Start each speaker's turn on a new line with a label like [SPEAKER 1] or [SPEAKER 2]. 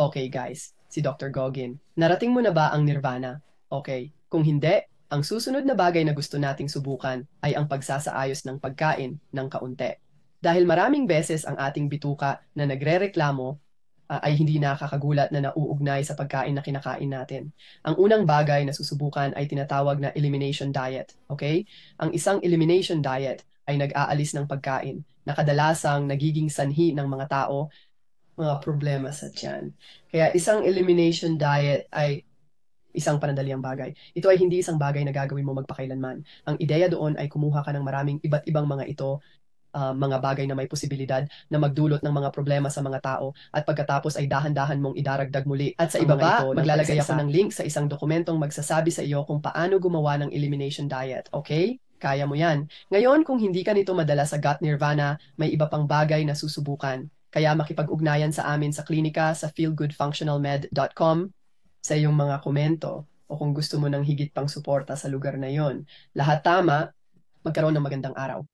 [SPEAKER 1] Okay guys, si Dr. Goggin, narating mo na ba ang nirvana? Okay, kung hindi, ang susunod na bagay na gusto nating subukan ay ang pagsasaayos ng pagkain ng kaunti. Dahil maraming beses ang ating bituka na nagrereklamo uh, ay hindi nakakagulat na nauugnay sa pagkain na kinakain natin. Ang unang bagay na susubukan ay tinatawag na elimination diet, okay? Ang isang elimination diet ay nag-aalis ng pagkain na kadalasang nagiging sanhi ng mga tao mga problema sa tiyan. Kaya isang elimination diet ay isang panandaliang bagay. Ito ay hindi isang bagay na gagawin mo magpakailanman. Ang ideya doon ay kumuha ka ng maraming iba't ibang mga ito, uh, mga bagay na may posibilidad na magdulot ng mga problema sa mga tao at pagkatapos ay dahan-dahan mong idaragdag muli. At sa ibaba, ito, maglalagay ako ng link sa isang dokumentong magsasabi sa iyo kung paano gumawa ng elimination diet, okay? Kaya mo yan. Ngayon, kung hindi ka nito madala sa gut nirvana, may iba pang bagay na susubukan. Kaya makipag-ugnayan sa amin sa klinika sa feelgoodfunctionalmed.com sa iyong mga komento o kung gusto mo ng higit pang suporta sa lugar na yon. Lahat tama, magkaroon ng magandang araw.